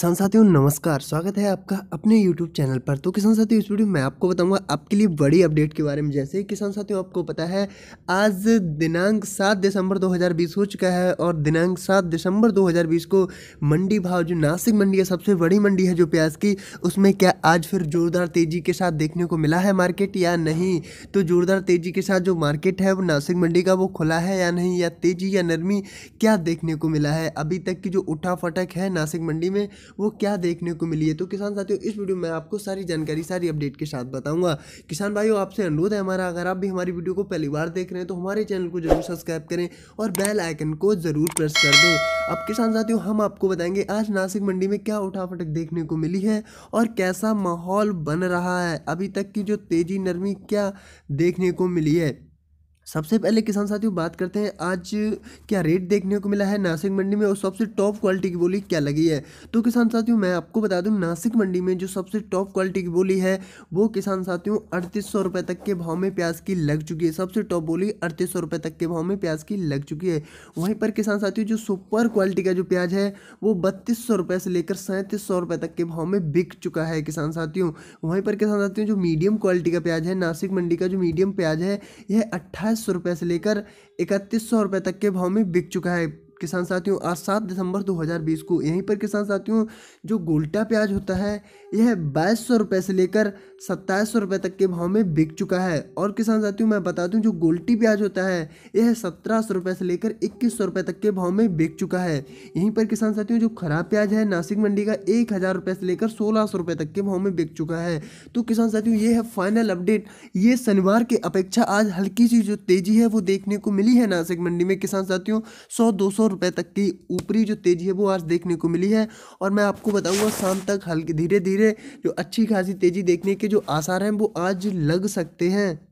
किसान साथियों नमस्कार स्वागत है आपका अपने YouTube चैनल पर तो किसान साथियों इस वीडियो में आपको बताऊंगा आपके लिए बड़ी अपडेट के बारे में जैसे किसान साथियों आपको पता है आज दिनांक 7 दिसंबर 2020 हो चुका है और दिनांक 7 दिसंबर 2020 को मंडी भाव जो नासिक मंडी है सबसे बड़ी मंडी है जो प्याज की उसमें क्या आज फिर ज़ोरदार तेज़ी के साथ देखने को मिला है मार्केट या नहीं तो ज़ोरदार तेज़ी के साथ जो मार्केट है वो नासिक मंडी का वो खुला है या नहीं या तेज़ी या नरमी क्या देखने को मिला है अभी तक की जो उठा फटक है नासिक मंडी में वो क्या देखने को मिली है तो किसान साथियों इस वीडियो में आपको सारी जानकारी सारी अपडेट के साथ बताऊंगा किसान भाइयों आपसे अनुरोध है हमारा अगर आप भी हमारी वीडियो को पहली बार देख रहे हैं तो हमारे चैनल को जरूर सब्सक्राइब करें और बेल आइकन को जरूर प्रेस कर दें अब किसान साथियों हम आपको बताएंगे आज नासिक मंडी में क्या उठाफटक देखने को मिली है और कैसा माहौल बन रहा है अभी तक की जो तेजी नरमी क्या देखने को मिली है सबसे पहले किसान साथियों बात करते हैं आज क्या रेट देखने को मिला है नासिक मंडी में और सबसे टॉप क्वालिटी की बोली क्या लगी है तो किसान साथियों मैं आपको बता दूं नासिक मंडी में जो सबसे टॉप क्वालिटी की बोली है वो किसान साथियों अड़तीस सौ रुपये तक के भाव में प्याज की लग चुकी है सबसे टॉप बोली अड़तीस सौ रुपये तक के भाव में प्याज की लग चुकी है वहीं पर किसान साथियों जो सुपर क्वालिटी का जो प्याज है वो बत्तीस सौ रुपये से लेकर सैंतीस सौ रुपये तक के भाव में बिक चुका है किसान साथियों वहीं पर किसान साथियों जो मीडियम क्वालिटी का प्याज है नासिक मंडी का जो मीडियम प्याज है यह अट्ठाईस सौ रुपये से लेकर इकतीस सौ रुपये तक के भाव में बिक चुका है किसान साथियों आज सात दिसंबर 2020 को यहीं पर किसान साथियों जो गोल्टा प्याज होता है यह बाईस सौ रुपये से लेकर सत्ताईस सौ रुपये तक के भाव में बिक चुका है और किसान साथियों मैं बता दूं जो गोल्टी प्याज होता है यह सत्रह सौ रुपये से लेकर इक्कीस सौ रुपये तक के भाव में बिक चुका है यहीं पर किसान साथियों जो खराब प्याज है नासिक मंडी का एक हज़ार रुपये से लेकर सोलह सौ तक के भाव में बिक चुका है तो किसान साथियों ये है फाइनल अपडेट ये शनिवार की अपेक्षा आज हल्की सी जो तेज़ी है वो देखने को मिली है नासिक मंडी में किसान साथियों सौ दो सौ सौ तक की ऊपरी जो तेज़ी है वो आज देखने को मिली है और मैं आपको बताऊंगा शाम तक हल्की धीरे धीरे जो अच्छी खासी तेज़ी देखने के जो आसार हैं वो आज लग सकते हैं